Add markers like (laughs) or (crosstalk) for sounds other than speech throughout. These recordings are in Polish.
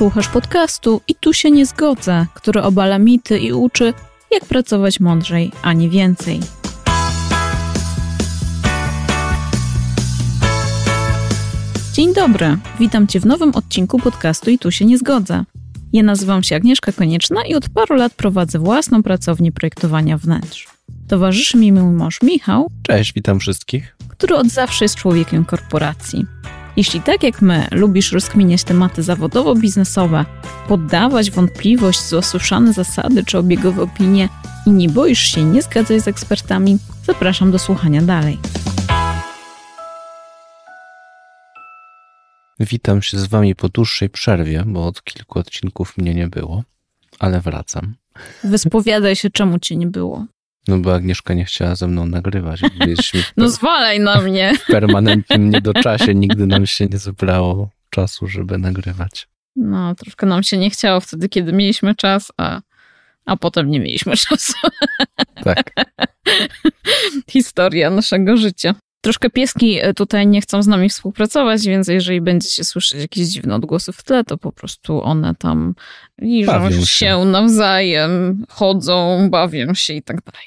Słuchasz podcastu i tu się nie zgodzę, który obala mity i uczy, jak pracować mądrzej, a nie więcej. Dzień dobry, witam Cię w nowym odcinku podcastu i tu się nie zgodzę. Ja nazywam się Agnieszka Konieczna i od paru lat prowadzę własną pracownię projektowania wnętrz. Towarzyszy mi mój mąż Michał. Cześć, witam wszystkich. Który od zawsze jest człowiekiem korporacji. Jeśli tak jak my lubisz rozkminiać tematy zawodowo-biznesowe, poddawać wątpliwość zasłyszane zasady czy obiegowe opinie i nie boisz się nie zgadzać z ekspertami, zapraszam do słuchania dalej. Witam się z Wami po dłuższej przerwie, bo od kilku odcinków mnie nie było, ale wracam. Wyspowiadaj się, czemu Cię nie było. No bo Agnieszka nie chciała ze mną nagrywać. (laughs) no zwalaj na mnie. W permanentnym niedoczasie nigdy nam się nie zebrało czasu, żeby nagrywać. No, troszkę nam się nie chciało wtedy, kiedy mieliśmy czas, a, a potem nie mieliśmy (laughs) czasu. Tak. Historia naszego życia. Troszkę pieski e, tutaj nie chcą z nami współpracować, więc jeżeli będziecie słyszeć jakieś dziwne odgłosy w tle, to po prostu one tam liżą się. się nawzajem, chodzą, bawią się i tak dalej.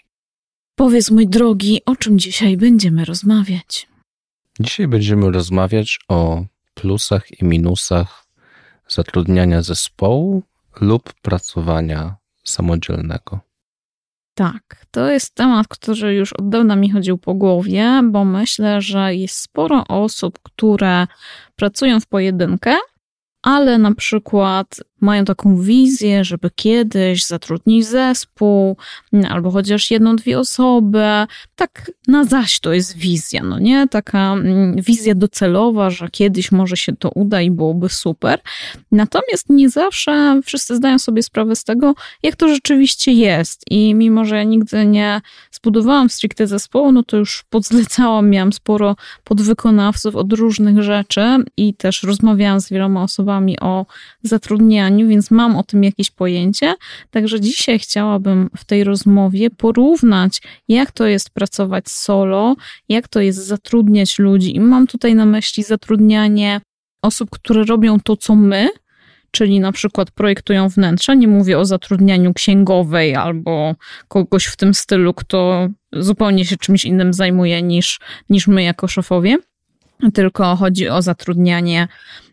Powiedz, mój drogi, o czym dzisiaj będziemy rozmawiać? Dzisiaj będziemy rozmawiać o plusach i minusach zatrudniania zespołu lub pracowania samodzielnego. Tak, to jest temat, który już od dawna mi chodził po głowie, bo myślę, że jest sporo osób, które pracują w pojedynkę, ale na przykład mają taką wizję, żeby kiedyś zatrudnić zespół mm, albo chociaż jedną, dwie osoby. Tak na zaś to jest wizja, no nie? Taka mm, wizja docelowa, że kiedyś może się to uda i byłoby super. Natomiast nie zawsze wszyscy zdają sobie sprawę z tego, jak to rzeczywiście jest. I mimo, że ja nigdy nie zbudowałam stricte zespołu, no to już podzlecałam, miałam sporo podwykonawców od różnych rzeczy i też rozmawiałam z wieloma osobami o zatrudnianiu więc mam o tym jakieś pojęcie. Także dzisiaj chciałabym w tej rozmowie porównać, jak to jest pracować solo, jak to jest zatrudniać ludzi. I mam tutaj na myśli zatrudnianie osób, które robią to, co my, czyli na przykład projektują wnętrze. Nie mówię o zatrudnianiu księgowej albo kogoś w tym stylu, kto zupełnie się czymś innym zajmuje niż, niż my jako szefowie. Tylko chodzi o zatrudnianie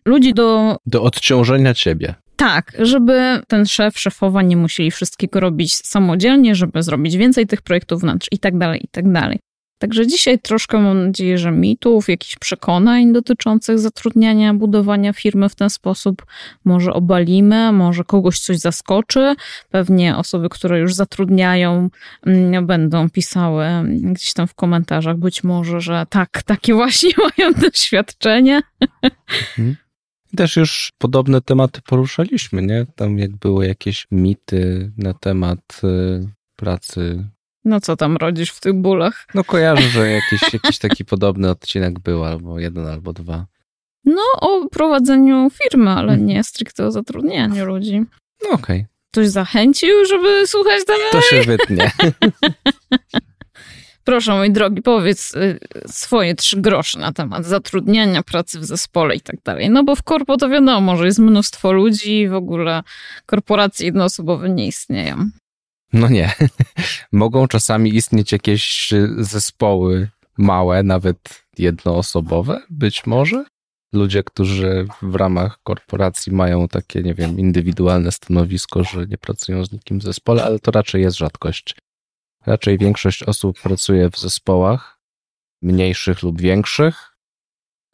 ludzi do. Do odciążenia ciebie. Tak, żeby ten szef, szefowa nie musieli wszystkiego robić samodzielnie, żeby zrobić więcej tych projektów wnętrz i tak dalej, i tak dalej. Także dzisiaj troszkę mam nadzieję, że mitów, jakichś przekonań dotyczących zatrudniania, budowania firmy w ten sposób może obalimy, może kogoś coś zaskoczy. Pewnie osoby, które już zatrudniają, mm, będą pisały mm, gdzieś tam w komentarzach, być może, że tak, takie (laughs) właśnie mają doświadczenie. Mhm. Też już podobne tematy poruszaliśmy, nie? Tam jak były jakieś mity na temat y, pracy. No co tam rodzisz w tych bólach? No kojarzę, że (laughs) jakiś, jakiś taki podobny odcinek był, albo jeden, albo dwa. No o prowadzeniu firmy, ale hmm. nie stricte o zatrudnianiu ludzi. No okej. Okay. Ktoś zachęcił, żeby słuchać dalej? To się wytnie. (laughs) proszę, mój drogi, powiedz y, swoje trzy grosze na temat zatrudniania, pracy w zespole i tak dalej. No bo w korpo to wiadomo, że jest mnóstwo ludzi i w ogóle korporacje jednoosobowe nie istnieją. No nie. (laughs) Mogą czasami istnieć jakieś y, zespoły małe, nawet jednoosobowe, być może. Ludzie, którzy w ramach korporacji mają takie, nie wiem, indywidualne stanowisko, że nie pracują z nikim w zespole, ale to raczej jest rzadkość. Raczej większość osób pracuje w zespołach, mniejszych lub większych,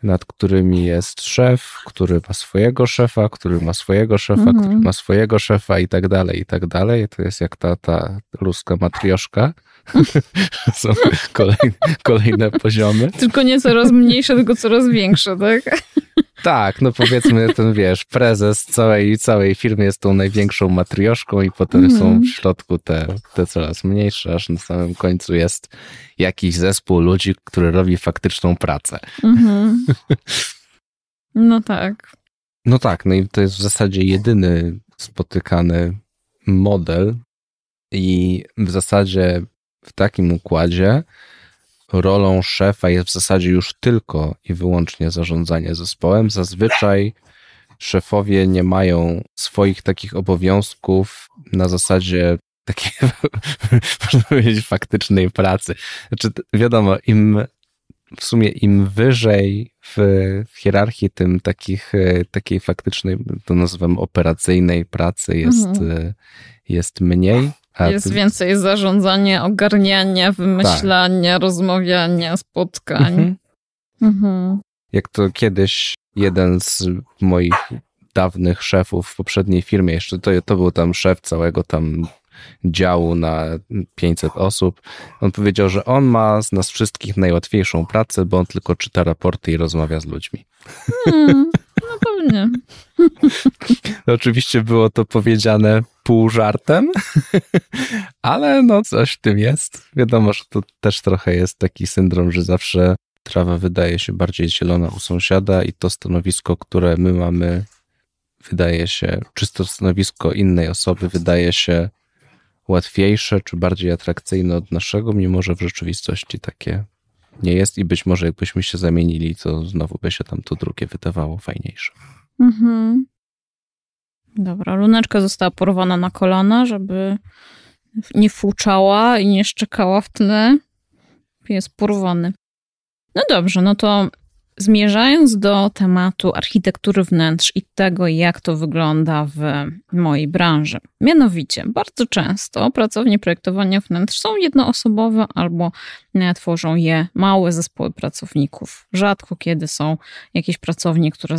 nad którymi jest szef, który ma swojego szefa, który ma swojego szefa, mhm. który ma swojego szefa i tak dalej, i tak dalej. To jest jak ta, ta ruska matrioszka. (laughs) Są kolejne, kolejne poziomy. Tylko nie coraz mniejsze, tylko coraz większe, tak? Tak, no powiedzmy ten, wiesz, prezes całej, całej firmy jest tą największą matrioszką i potem mm. są w środku te, te coraz mniejsze, aż na samym końcu jest jakiś zespół ludzi, który robi faktyczną pracę. Mm -hmm. (laughs) No tak. No tak, no i to jest w zasadzie jedyny spotykany model i w zasadzie w takim układzie rolą szefa jest w zasadzie już tylko i wyłącznie zarządzanie zespołem. Zazwyczaj szefowie nie mają swoich takich obowiązków na zasadzie takiej, (laughs) można powiedzieć, faktycznej pracy. Znaczy, wiadomo, im w sumie im wyżej w, hierarchii, tym takich, e, takiej faktycznej, to nazywam operacyjnej pracy jest, mhm. E, jest mniej. Jest więcej zarządzania, ogarniania, wymyślania, tak. rozmawiania, spotkań. Mhm. Mhm. Jak to kiedyś jeden z moich dawnych szefów w poprzedniej firmie, jeszcze to, to był tam szef całego tam działu na 500 osób. On powiedział, że on ma z nas wszystkich najłatwiejszą pracę, bo on tylko czyta raporty i rozmawia z ludźmi. Hmm, no pewnie. (laughs) Oczywiście było to powiedziane pół żartem, (laughs) ale no coś w tym jest. Wiadomo, że to też trochę jest taki syndrom, że zawsze trawa wydaje się bardziej zielona u sąsiada i to stanowisko, które my mamy, wydaje się, czysto stanowisko innej osoby wydaje się łatwiejsze czy bardziej atrakcyjne od naszego, mimo że w rzeczywistości takie nie jest i być może jakbyśmy się zamienili, to znowu by się tam to drugie wydawało fajniejsze. Mhm. Dobra, luneczka została porwana na kolana, żeby nie fuczała i nie szczekała w tle. Jest porwany. No dobrze, no to zmierzając do tematu architektury wnętrz i tego, jak to wygląda w mojej branży. Mianowicie, bardzo często pracownie projektowania wnętrz są jednoosobowe albo tworzą je małe zespoły pracowników. Rzadko kiedy są jakieś pracownie, które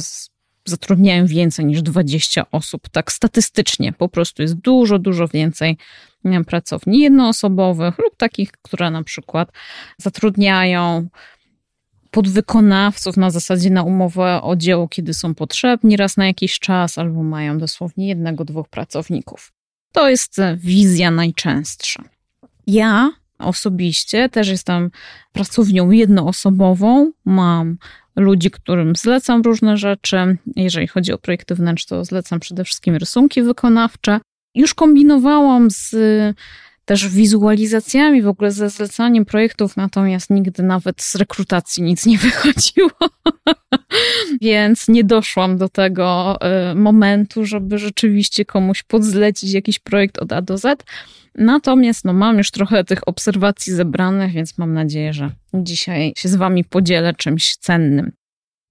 zatrudniają więcej niż 20 osób. Tak statystycznie po prostu jest dużo, dużo więcej mm, pracowni jednoosobowych lub takich, które na przykład zatrudniają podwykonawców na zasadzie na umowę o dzieło, kiedy są potrzebni raz na jakiś czas, albo mają dosłownie jednego, dwóch pracowników. To jest e, wizja najczęstsza. Ja osobiście, też jestem pracownią jednoosobową, mam ludzi, którym zlecam różne rzeczy. Jeżeli chodzi o projekty wnętrz, to zlecam przede wszystkim rysunki wykonawcze. Już kombinowałam z też wizualizacjami, w ogóle ze zlecaniem projektów, natomiast nigdy nawet z rekrutacji nic nie (laughs) wychodziło. Więc nie doszłam do tego y, momentu, żeby rzeczywiście komuś podzlecić jakiś projekt od A do Z. Natomiast no, mam już trochę tych obserwacji zebranych, więc mam nadzieję, że dzisiaj się z Wami podzielę czymś cennym.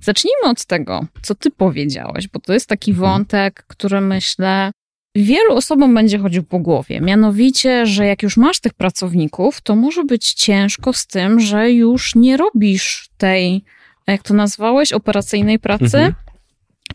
Zacznijmy od tego, co Ty powiedziałeś, bo to jest taki mhm. wątek, który myślę wielu osobom będzie chodził po głowie. Mianowicie, że jak już masz tych pracowników, to może być ciężko z tym, że już nie robisz tej, jak to nazwałeś, operacyjnej pracy. Mhm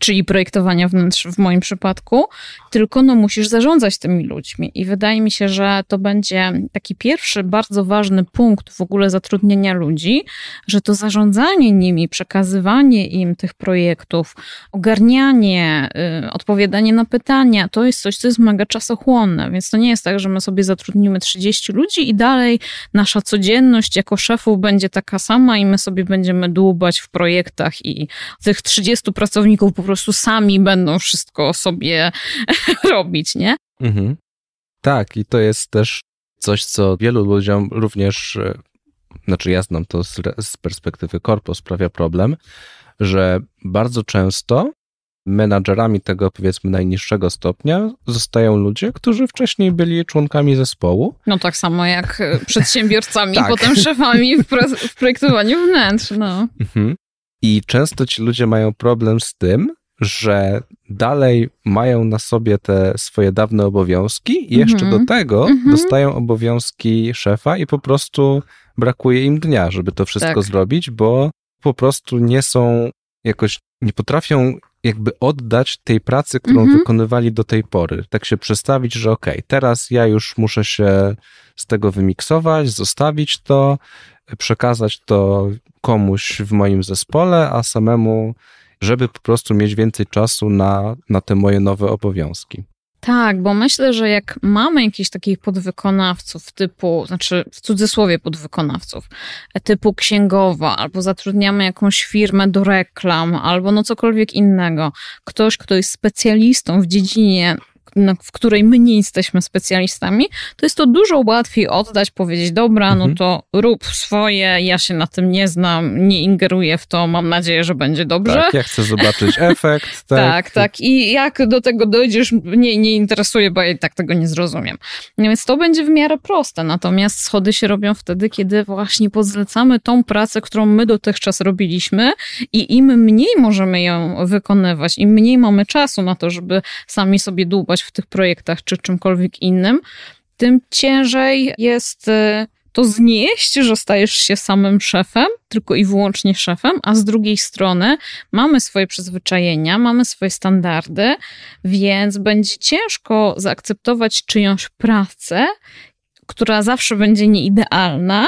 czyli projektowania wnętrz w moim przypadku, tylko no musisz zarządzać tymi ludźmi. I wydaje mi się, że to będzie taki pierwszy bardzo ważny punkt w ogóle zatrudnienia ludzi, że to zarządzanie nimi, przekazywanie im tych projektów, ogarnianie, y, odpowiadanie na pytania, to jest coś, co jest mega czasochłonne, więc to nie jest tak, że my sobie zatrudnimy 30 ludzi i dalej nasza codzienność jako szefów będzie taka sama i my sobie będziemy dłubać w projektach i tych 30 pracowników po prostu sami będą wszystko sobie (laughs) robić, nie? Mhm. Tak, i to jest też coś, co wielu ludziom również, e, znaczy ja znam to z, z perspektywy korpo, sprawia problem, że bardzo często menadżerami tego powiedzmy najniższego stopnia zostają ludzie, którzy wcześniej byli członkami zespołu. No tak samo jak e, przedsiębiorcami, (laughs) tak. potem szefami w, pro, w projektowaniu wnętrz. No. Mhm. I często ci ludzie mają problem z tym, że dalej mają na sobie te swoje dawne obowiązki, i jeszcze mm -hmm. do mhm. tego mm -hmm. dostają obowiązki szefa i po prostu brakuje im dnia, żeby to wszystko tak. zrobić, bo po prostu nie są jakoś, nie potrafią jakby oddać tej pracy, którą mm -hmm. wykonywali do tej pory. Tak się przestawić, że okej, okay, teraz ja już muszę się z tego wymiksować, zostawić to przekazać to komuś w moim zespole, a samemu, żeby po prostu mieć więcej czasu na, na te moje nowe obowiązki. Tak, bo myślę, że jak mamy jakichś takich podwykonawców typu, znaczy w cudzysłowie podwykonawców, typu księgowa, albo zatrudniamy jakąś firmę do reklam, albo no cokolwiek innego, ktoś, kto jest specjalistą w dziedzinie w której my nie jesteśmy specjalistami, to jest to dużo łatwiej oddać, powiedzieć, dobra, no mhm. no to rób swoje, ja się na tym nie znam, nie ingeruję w to, mam nadzieję, że będzie dobrze. Tak, ja chcę zobaczyć (laughs) efekt. Tak. tak, tak. I jak do tego dojdziesz, mnie nie interesuje, bo ja tak tego nie zrozumiem. No więc to będzie w miarę proste, natomiast schody się robią wtedy, kiedy właśnie pozlecamy tą pracę, którą my dotychczas robiliśmy i im mniej możemy ją wykonywać, im mniej mamy czasu na to, żeby sami sobie dłubać w tych projektach czy czymkolwiek innym, tym ciężej jest y, to znieść, że stajesz się samym szefem, tylko i wyłącznie szefem, a z drugiej strony mamy swoje przyzwyczajenia, mamy swoje standardy, więc będzie ciężko zaakceptować czyjąś pracę, która zawsze będzie nieidealna,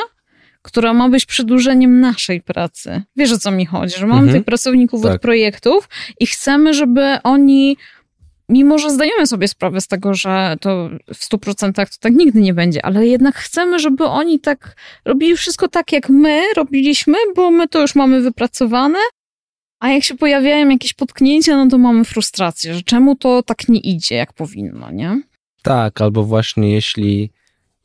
która ma być przedłużeniem naszej pracy. Wiesz o co mi chodzi, że mamy mhm. tych pracowników tak. od projektów i chcemy, żeby oni mimo że zdajemy sobie sprawę z tego, że to w 100% to tak nigdy nie będzie, ale jednak chcemy, żeby oni tak robili wszystko tak, jak my robiliśmy, bo my to już mamy wypracowane. A jak się pojawiają jakieś potknięcia, no to mamy frustrację, że czemu to tak nie idzie, jak powinno, nie? Tak, albo właśnie jeśli,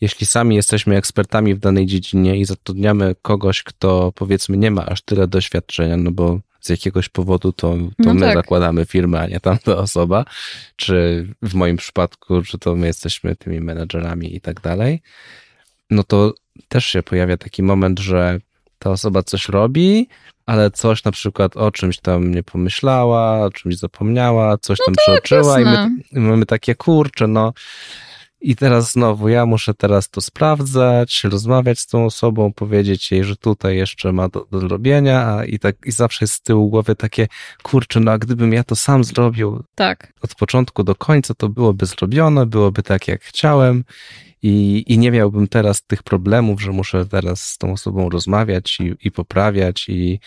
jeśli sami jesteśmy ekspertami w danej dziedzinie i zatrudniamy kogoś, kto powiedzmy nie ma aż tyle doświadczenia, no bo z jakiegoś powodu to, to no my tak. zakładamy firmę, a nie tamta osoba, czy w moim przypadku, że to my jesteśmy tymi menedżerami i tak dalej, no to też się pojawia taki moment, że ta osoba coś robi, ale coś na przykład o czymś tam nie pomyślała, o czymś zapomniała, coś no tam tak, przeoczyła i my, my mamy takie kurcze, no i teraz znowu ja muszę teraz to sprawdzać, rozmawiać z tą osobą, powiedzieć jej, że tutaj jeszcze ma do, do zrobienia, a i tak i zawsze jest z tyłu głowy takie, kurczę, no a gdybym ja to sam zrobił tak. od początku do końca, to byłoby zrobione, byłoby tak, jak chciałem. I, I nie miałbym teraz tych problemów, że muszę teraz z tą osobą rozmawiać i, i poprawiać i,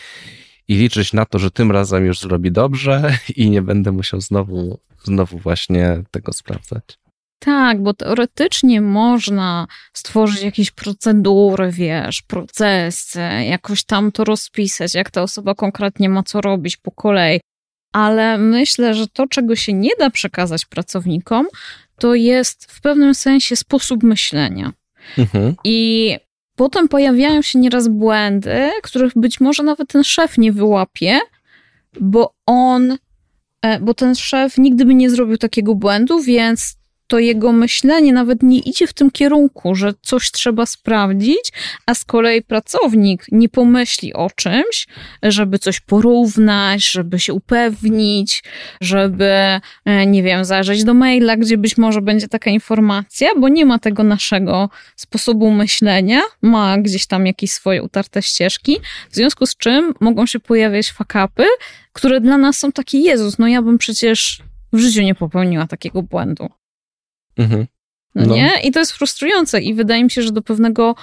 i liczyć na to, że tym razem już zrobi dobrze (laughs) i nie będę musiał znowu, znowu właśnie tego sprawdzać. Tak, bo teoretycznie można stworzyć jakieś procedury, wiesz, procesy, jakoś tam to rozpisać, jak ta osoba konkretnie ma co robić po kolei. Ale myślę, że to, czego się nie da przekazać pracownikom, to jest w pewnym sensie sposób myślenia. Mhm. I potem pojawiają się nieraz błędy, których być może nawet ten szef nie wyłapie, bo on, e, bo ten szef nigdy by nie zrobił takiego błędu, więc to jego myślenie nawet nie idzie w tym kierunku, że coś trzeba sprawdzić, a z kolei pracownik nie pomyśli o czymś, żeby coś porównać, żeby się upewnić, żeby, e, nie wiem, zajrzeć do maila, gdzie być może będzie taka informacja, bo nie ma tego naszego sposobu myślenia, ma gdzieś tam jakieś swoje utarte ścieżki, w związku z czym mogą się pojawiać fakapy, które dla nas są takie, Jezus, no ja bym przecież w życiu nie popełniła takiego błędu. Mhm. No, no. nie? I to jest frustrujące i wydaje mi się, że do pewnego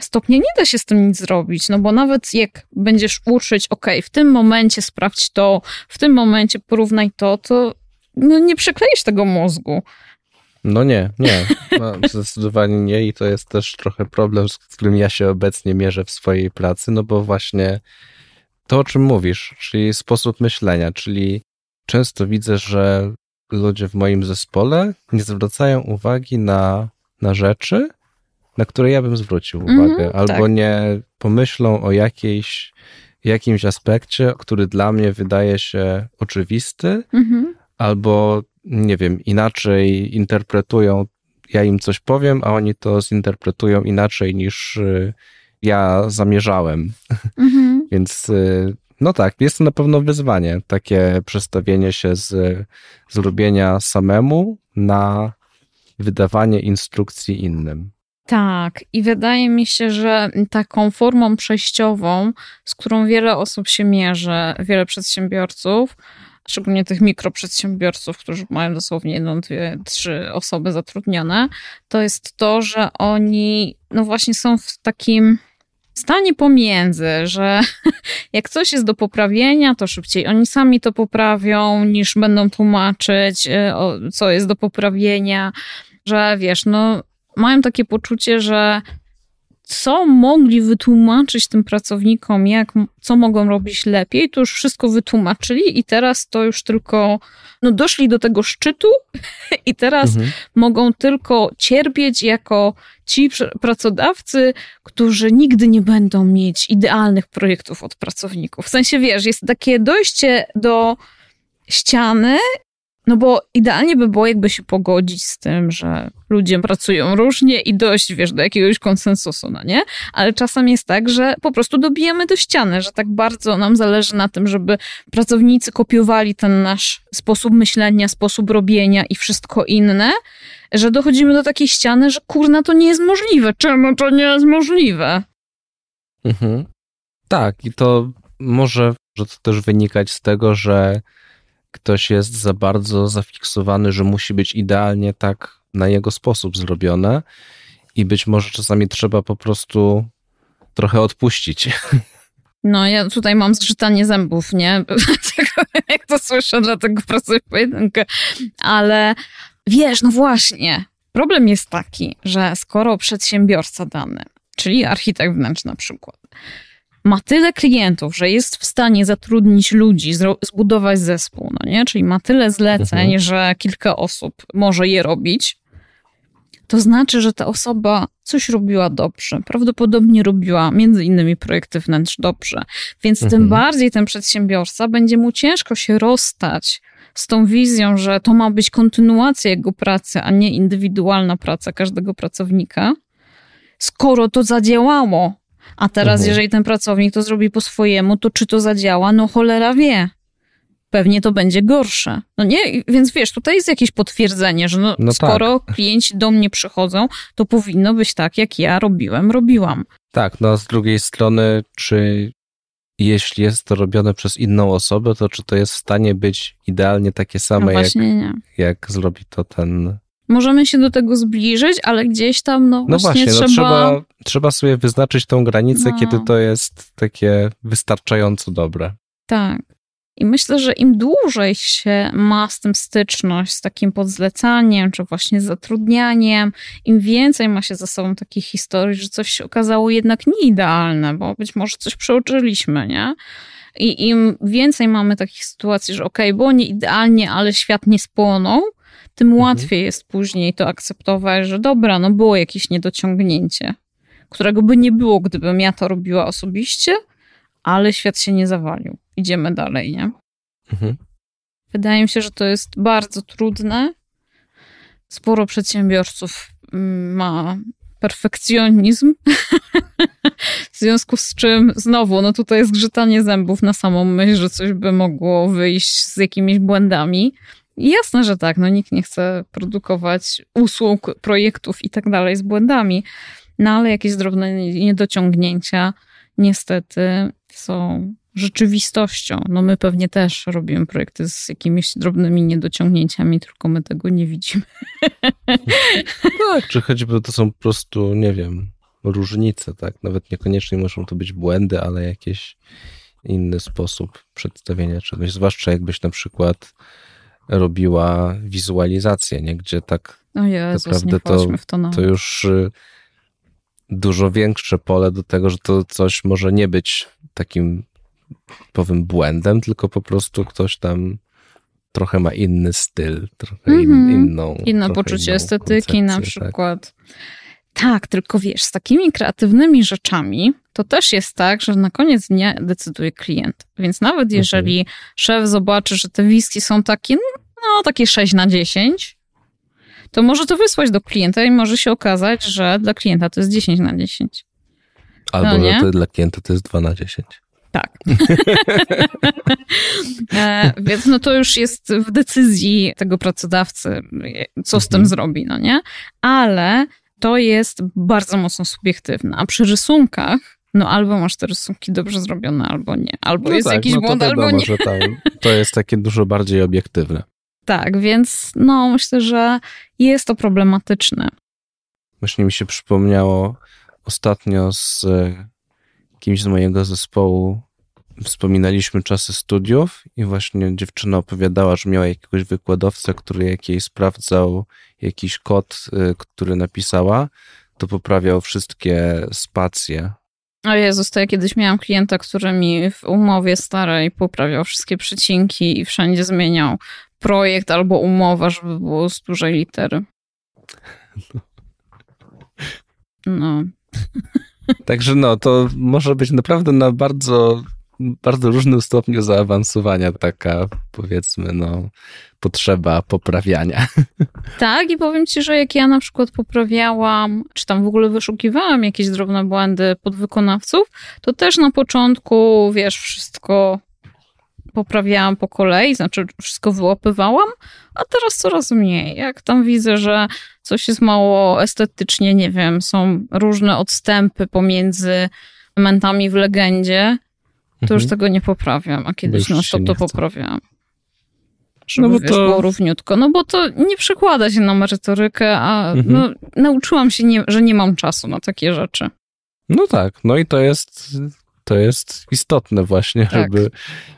stopnia nie da się z tym nic zrobić, no bo nawet jak będziesz uczyć, ok, w tym momencie sprawdź to, w tym momencie porównaj to, to no nie przekleisz tego mózgu. No nie, nie. No, (laughs) zdecydowanie nie i to jest też trochę problem, z którym ja się obecnie mierzę w swojej pracy, no bo właśnie to, o czym mówisz, czyli sposób myślenia, czyli często widzę, że ludzie w moim zespole nie zwracają uwagi na, na rzeczy, na które ja bym zwrócił mhm, uwagę, mm, albo tak. nie pomyślą o jakiejś, jakimś aspekcie, który dla mnie wydaje się oczywisty, mm -hmm. albo nie wiem, inaczej interpretują. Ja im coś powiem, a oni to zinterpretują inaczej niż y, ja zamierzałem. Mm -hmm. (laughs) Więc y, no tak, jest to na pewno wyzwanie, takie przestawienie się z, zrobienia samemu na wydawanie instrukcji innym. Tak, i wydaje mi się, że taką formą przejściową, z którą wiele osób się mierzy, wiele przedsiębiorców, szczególnie tych mikroprzedsiębiorców, którzy mają dosłownie jedną, dwie, trzy osoby zatrudnione, to jest to, że oni no właśnie są w takim w stanie pomiędzy, że (laughs) jak coś jest do poprawienia, to szybciej oni sami to poprawią, niż będą tłumaczyć, y, co jest do poprawienia, że wiesz, no mają takie poczucie, że co mogli wytłumaczyć tym pracownikom, jak, co mogą robić lepiej, to już wszystko wytłumaczyli i teraz to już tylko, no doszli do tego szczytu (laughs) i teraz mhm. mogą tylko cierpieć jako ci pracodawcy, którzy nigdy nie będą mieć idealnych projektów od pracowników. W sensie, wiesz, jest takie dojście do ściany no bo idealnie by było, jakby się pogodzić z tym, że ludzie pracują różnie i dojść, wiesz, do jakiegoś konsensusu, no nie? Ale czasem jest tak, że po prostu dobijamy do ściany, że tak bardzo nam zależy na tym, żeby pracownicy kopiowali ten nasz sposób myślenia, sposób robienia i wszystko inne, że dochodzimy do takiej ściany, że kurna, to nie jest możliwe. Czemu to nie jest możliwe? Mhm. Tak, i to może że to też wynikać z tego, że ktoś jest za bardzo zafiksowany, że musi być idealnie tak na jego sposób zrobione i być może czasami trzeba po prostu trochę odpuścić. (laughs) No, ja tutaj mam zgrzytanie zębów, nie? (laughs) Jak to słyszę, dlatego pracuję pojedynkę. Ale wiesz, no właśnie, problem jest taki, że skoro przedsiębiorca dany, czyli architekt wnętrz na przykład, ma tyle klientów, że jest w stanie zatrudnić ludzi, zbudować zespół, no nie? Czyli ma tyle zleceń, mhm. że kilka osób może je robić, to znaczy, że ta osoba coś robiła dobrze. Prawdopodobnie robiła między innymi projekty wnętrz dobrze. Więc mhm. tym bardziej ten przedsiębiorca będzie mu ciężko się rozstać z tą wizją, że to ma być kontynuacja jego pracy, a nie indywidualna praca każdego pracownika. Skoro to zadziałało a teraz, mhm. jeżeli ten pracownik to zrobi po swojemu, to czy to zadziała? No cholera wie. Pewnie to będzie gorsze. No nie, więc wiesz, tutaj jest jakieś potwierdzenie, że no, no tak. skoro tak. klienci do mnie przychodzą, to powinno być tak, jak ja robiłem, robiłam. Tak, no a z drugiej strony, czy jeśli jest to robione przez inną osobę, to czy to jest w stanie być idealnie takie same, no jak, jak zrobi to ten Możemy się do tego zbliżyć, ale gdzieś tam, no, no właśnie, no trzeba... No trzeba... trzeba... sobie wyznaczyć tą granicę, no. kiedy to jest takie wystarczająco dobre. Tak. I myślę, że im dłużej się ma z tym styczność, z takim podzlecaniem, czy właśnie zatrudnianiem, im więcej ma się za sobą takich historii, że coś się okazało jednak nieidealne, bo być może coś przeoczyliśmy, nie? I im więcej mamy takich sytuacji, że okej, okay, było nie idealnie, ale świat nie spłonął, tym mhm. łatwiej jest później to akceptować, że dobra, no było jakieś niedociągnięcie, którego by nie było, gdybym ja to robiła osobiście, ale świat się nie zawalił. Idziemy dalej, nie? Mhm. Wydaje mi się, że to jest bardzo trudne. Sporo przedsiębiorców mm, ma perfekcjonizm, (laughs) w związku z czym znowu, no tutaj jest grzytanie zębów na samą myśl, że coś by mogło wyjść z jakimiś błędami, Jasne, że tak. No, nikt nie chce produkować usług, projektów i tak dalej z błędami, no ale jakieś drobne niedociągnięcia niestety są rzeczywistością. No my pewnie też robimy projekty z jakimiś drobnymi niedociągnięciami, tylko my tego nie widzimy. (laughs) Tak, czy choćby to są po prostu, nie wiem, różnice, tak? Nawet niekoniecznie muszą to być błędy, ale jakiś inny sposób przedstawienia czegoś. Zwłaszcza jakbyś na przykład robiła wizualizację, nie? gdzie tak Jezus, naprawdę to, to, no. to, już y, dużo większe pole do tego, że to coś może nie być takim powiem błędem, tylko po prostu ktoś tam trochę ma inny styl, trochę in, mhm. inną. Inne poczucie estetyki na tak. przykład. Tak. Tak, tylko wiesz, z takimi kreatywnymi rzeczami to też jest tak, że na koniec dnia decyduje klient. Więc nawet jeżeli szef zobaczy, że te wiski są takie, no, no takie 6 na 10, to może to wysłać do klienta i może się okazać, że dla klienta to jest 10 na 10. Albo no, że to dla klienta to jest 2 na 10. Tak. (laughs) e, więc no to już jest w decyzji tego pracodawcy, co z tym mhm. zrobi, no nie? Ale to jest bardzo mocno subiektywne. A przy rysunkach, no albo masz te rysunki dobrze zrobione, albo nie. Albo no jest tak, jakiś no błąd, wiadomo, albo nie. Że tam, to jest takie dużo bardziej obiektywne. (laughs) Tak, więc no myślę, że jest to problematyczne. Właśnie mi się przypomniało ostatnio z e, kimś z mojego zespołu wspominaliśmy czasy studiów i właśnie dziewczyna opowiadała, że miała jakiegoś wykładowcę, który jak jej sprawdzał jakiś kod, y, który napisała, to poprawiał wszystkie spacje. O Jezus, to ja kiedyś miałam klienta, który mi w umowie starej poprawiał wszystkie przecinki i wszędzie zmieniał projekt albo umowa, żeby było z dużej litery. No. (laughs) Także no, to może być naprawdę na bardzo bardzo różnym stopniu zaawansowania taka, powiedzmy, no, potrzeba poprawiania. (laughs) Tak, i powiem ci, że jak ja na przykład poprawiałam, czy tam w ogóle wyszukiwałam jakieś drobne błędy podwykonawców, to też na początku, wiesz, wszystko poprawiałam po kolei, znaczy wszystko wyłapywałam, a teraz coraz mniej. Jak tam widzę, że coś jest mało estetycznie, nie wiem, są różne odstępy pomiędzy momentami w legendzie, to mhm. już tego nie poprawiam, a kiedyś na stop to poprawiam. Żeby, no bo wiesz, to... było równiutko. No bo to nie przekłada się na merytorykę, a mhm. no, nauczyłam się, nie, że nie mam czasu na takie rzeczy. No tak, no i to jest, to jest istotne właśnie, tak. żeby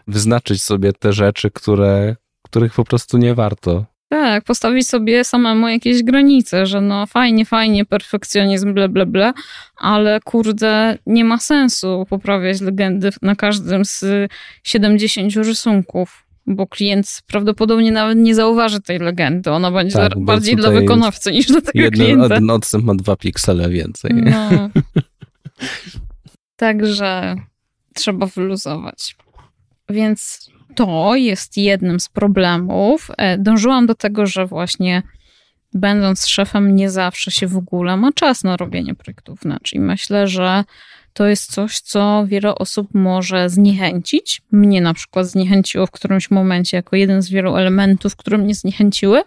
wyznaczyć sobie te rzeczy, które, których po prostu nie warto tak, postawić sobie samemu jakieś granice, że no fajnie, fajnie, perfekcjonizm, ble, ble, ble, ale kurde, nie ma sensu poprawiać legendy na każdym z 70 rysunków bo klient prawdopodobnie nawet nie zauważy tej legendy. Ona będzie tak, bardziej dla wykonawcy niż dla tego jeden, klienta. Jeden odstęp ma dwa piksele więcej. No. (laughs) Także trzeba wyluzować. Więc to jest jednym z problemów. E, dążyłam do tego, że właśnie będąc szefem, nie zawsze się w ogóle ma czas na robienie projektów inaczej. Myślę, że to jest coś, co wiele osób może zniechęcić. Mnie na przykład zniechęciło w którymś momencie jako jeden z wielu elementów, które mnie zniechęciły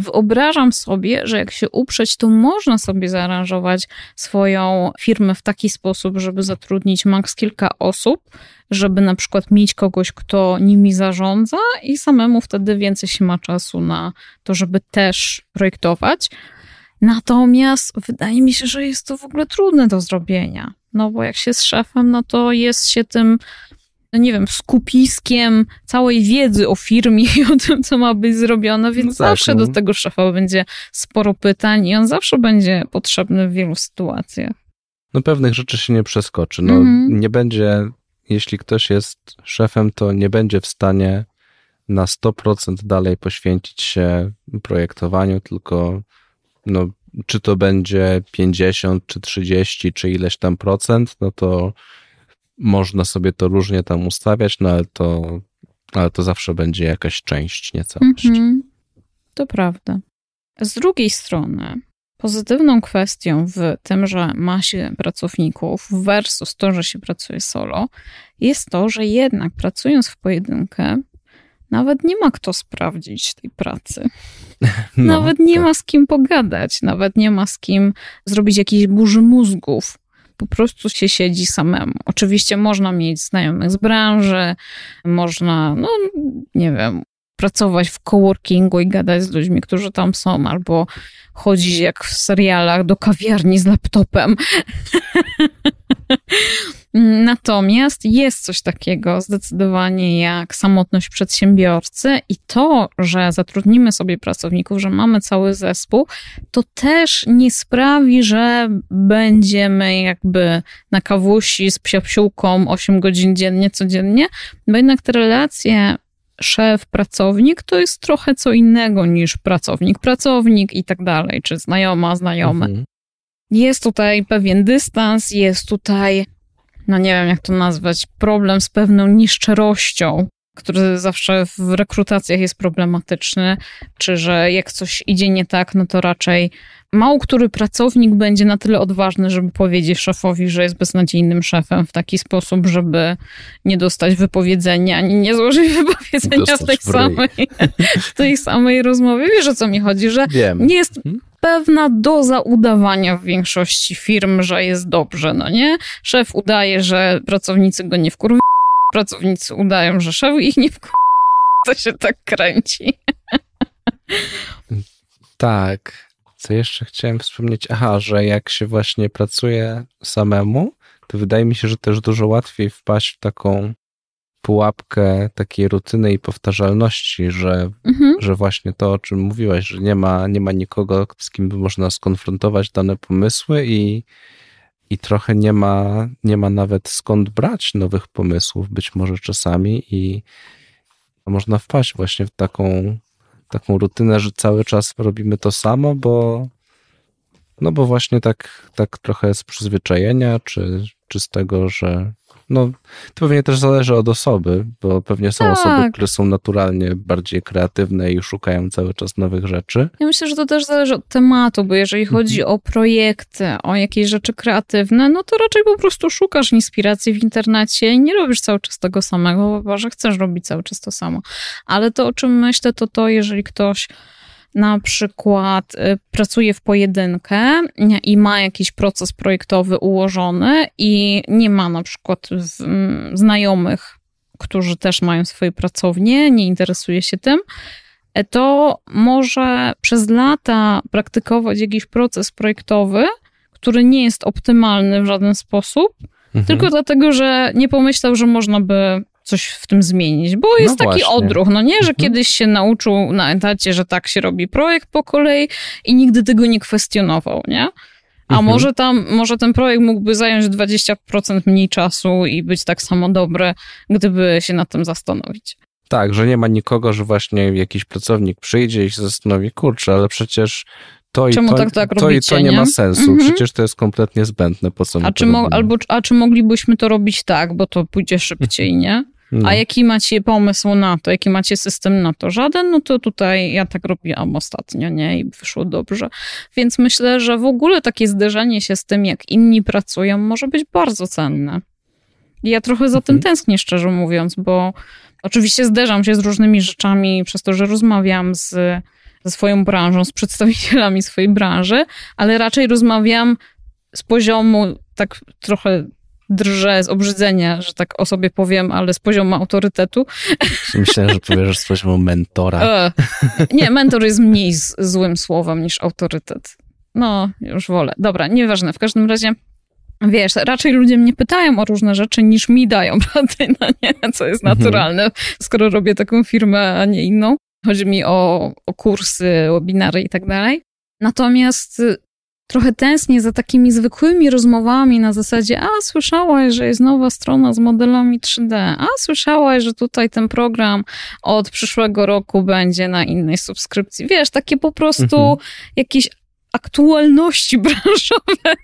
Wyobrażam sobie, że jak się uprzeć, to można sobie zaaranżować swoją firmę w taki sposób, żeby zatrudnić maks kilka osób, żeby na przykład mieć kogoś, kto nimi zarządza i samemu wtedy więcej się ma czasu na to, żeby też projektować. Natomiast wydaje mi się, że jest to w ogóle trudne do zrobienia. No bo jak się z szefem, no to jest się tym no nie wiem, skupiskiem całej wiedzy o firmie i o tym, co ma być zrobione, więc no tak, zawsze no. do tego szefa będzie sporo pytań i on zawsze będzie potrzebny w wielu sytuacjach. No pewnych rzeczy się nie przeskoczy. No, mhm. Nie będzie, jeśli ktoś jest szefem, to nie będzie w stanie na 100% dalej poświęcić się projektowaniu, tylko no, czy to będzie 50, czy 30, czy ileś tam procent, no to można sobie to różnie tam ustawiać, no ale to, ale to zawsze będzie jakaś część, nie całość. Mm -hmm. To prawda. Z drugiej strony, pozytywną kwestią w tym, że ma się pracowników versus to, że się pracuje solo, jest to, że jednak pracując w pojedynkę, nawet nie ma kto sprawdzić tej pracy. (laughs) No, nawet nie tak. ma z kim pogadać, nawet nie ma z kim zrobić jakiejś burzy mózgów po prostu się siedzi samemu. Oczywiście można mieć znajomych z branży, można, no nie wiem, pracować w coworkingu i gadać z ludźmi, którzy tam są, albo chodzić jak w serialach do kawiarni z laptopem. (laughs) Natomiast jest coś takiego zdecydowanie jak samotność przedsiębiorcy i to, że zatrudnimy sobie pracowników, że mamy cały zespół, to też nie sprawi, że będziemy jakby na kawusi z psiapsiółką 8 godzin dziennie, codziennie, bo jednak te relacje szef-pracownik to jest trochę co innego niż pracownik-pracownik i tak dalej, czy znajoma-znajomy. Mhm. Jest tutaj pewien dystans, jest tutaj no nie wiem jak to nazwać, problem z pewną nieszczerością, który zawsze w rekrutacjach jest problematyczny, czy że jak coś idzie nie tak, no to raczej mało który pracownik będzie na tyle odważny, żeby powiedzieć szefowi, że jest beznadziejnym szefem w taki sposób, żeby nie dostać wypowiedzenia, ani nie złożyć (laughs) wypowiedzenia w tej samej, tej samej rozmowie. Wiesz o co mi chodzi, że Wiem. nie jest mhm pewna doza udawania w większości firm, że jest dobrze, no nie? Szef udaje, że pracownicy go nie wkurwią, pracownicy udają, że szef ich nie wkurwią. To się tak kręci. Tak. Co jeszcze chciałem wspomnieć? Aha, że jak się właśnie pracuje samemu, to wydaje mi się, że też dużo łatwiej wpaść w taką pułapkę takiej rutyny i powtarzalności, że, mhm. że właśnie to, o czym mówiłaś, że nie ma, nie ma nikogo, z kim by można skonfrontować dane pomysły i, i trochę nie ma, nie ma nawet skąd brać nowych pomysłów, być może czasami, i można wpaść właśnie w taką, taką rutynę, że cały czas robimy to samo, bo, no bo właśnie tak, tak trochę z przyzwyczajenia, czy, czy z tego, że, no, to pewnie też zależy od osoby, bo pewnie są tak. osoby, które są naturalnie bardziej kreatywne i szukają cały czas nowych rzeczy. Ja myślę, że to też zależy od tematu, bo jeżeli mhm. chodzi mhm. o projekty, o jakieś rzeczy kreatywne, no to raczej po prostu szukasz inspiracji w internecie i nie robisz cały czas tego samego, chyba że chcesz robić cały czas to samo. Ale to, o czym myślę, to to, jeżeli ktoś na przykład y, pracuje w pojedynkę i ma jakiś proces projektowy ułożony i nie ma na przykład mm, znajomych, którzy też mają swoje pracownie, nie interesuje się tym, e, to może przez lata praktykować jakiś proces projektowy, który nie jest optymalny w żaden sposób, mhm. tylko dlatego, że nie pomyślał, że można by coś w tym zmienić, bo jest no taki odruch, no nie, że mhm. kiedyś się nauczył na etacie, że tak się robi projekt po kolei i nigdy tego nie kwestionował, nie? A mhm. może tam, może ten projekt mógłby zająć 20% mniej czasu i być tak samo dobry, gdyby się nad tym zastanowić. Tak, że nie ma nikogo, że właśnie jakiś pracownik przyjdzie i się zastanowi, kurczę, ale przecież to Czemu tak, tak i to, tak, tak to, robicie, i to nie, nie? ma sensu. Mhm. Przecież to jest kompletnie zbędne, po co a my czy mo- albo, A czy moglibyśmy to robić tak, bo to pójdzie szybciej, nie? No. A jaki macie pomysł na to, jaki macie system na to? Żaden, no to tutaj ja tak robiłam ostatnio, nie? I wyszło dobrze. Więc myślę, że w ogóle takie zderzenie się z tym, jak inni pracują, może być bardzo cenne. Ja trochę za mhm. tym tęsknię, szczerze mówiąc, bo oczywiście zderzam się z różnymi rzeczami przez to, że rozmawiam z, ze swoją branżą, z przedstawicielami swojej branży, ale raczej rozmawiam z poziomu tak trochę drżę z obrzydzenia, że tak o sobie powiem, ale z poziomu autorytetu. Myślałem, że powiesz z poziomu mentora. Nie, mentor jest mniej z, złym słowem niż autorytet. No, już wolę. Dobra, nieważne. W każdym razie wiesz, raczej ludzie mnie pytają o różne rzeczy niż mi dają (laughs) rady, no nie, co jest mhm. naturalne, mhm. skoro robię taką firmę, a nie inną. Chodzi mi o, o kursy, webinary i tak dalej. Natomiast y, trochę tęsknię za takimi zwykłymi rozmowami na zasadzie, a słyszałaś, że jest nowa strona z modelami 3D, a słyszałaś, że tutaj ten program od przyszłego roku będzie na innej subskrypcji. Wiesz, takie po prostu mhm. jakieś aktualności (laughs) branżowe,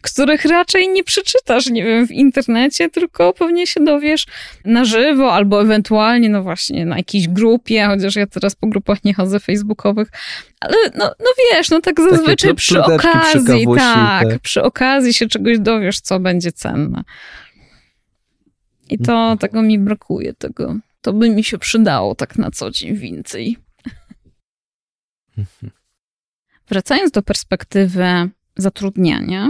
których raczej nie przeczytasz, nie wiem, w internecie, tylko pewnie się dowiesz na żywo albo ewentualnie, no właśnie, na jakiejś grupie, chociaż ja teraz po grupach nie chodzę facebookowych, ale no, no wiesz, no tak zazwyczaj Takie przy okazji, tak, przy okazji się czegoś dowiesz, co będzie cenne. I to, mhm. tego mi brakuje, tego, to by mi się przydało tak na co dzień więcej. Mhm. Wracając do perspektywy zatrudniania,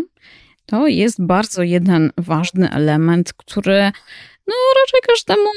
to jest bardzo jeden ważny element, który no raczej każdemu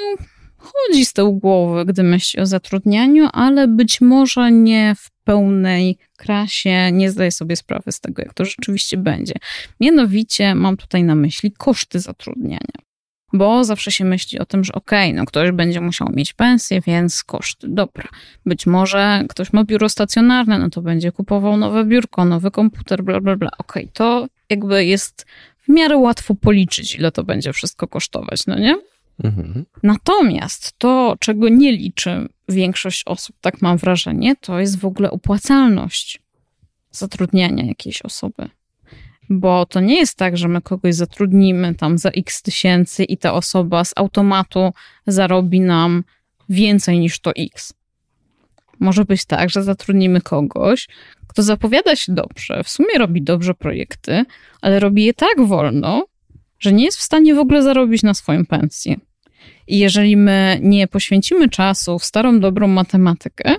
chodzi z tyłu głowy, gdy myśli o zatrudnianiu, ale być może nie w pełnej krasie nie zdaje sobie sprawy z tego, jak to rzeczywiście będzie. Mianowicie mam tutaj na myśli koszty zatrudniania bo zawsze się myśli o tym, że okej, okay, no ktoś będzie musiał mieć pensję, więc koszty, dobra. Być może ktoś ma biuro stacjonarne, no to będzie kupował nowe biurko, nowy komputer, bla, bla, bla. Okej, okay, to jakby jest w miarę łatwo policzyć, ile to będzie wszystko kosztować, no nie? Mhm. Natomiast to, czego nie liczy większość osób, tak mam wrażenie, to jest w ogóle opłacalność zatrudniania jakiejś osoby bo to nie jest tak, że my kogoś zatrudnimy tam za x tysięcy i ta osoba z automatu zarobi nam więcej niż to x. Może być tak, że zatrudnimy kogoś, kto zapowiada się dobrze, w sumie robi dobrze projekty, ale robi je tak wolno, że nie jest w stanie w ogóle zarobić na swoją pensję. I jeżeli my nie poświęcimy czasu w starą, dobrą matematykę,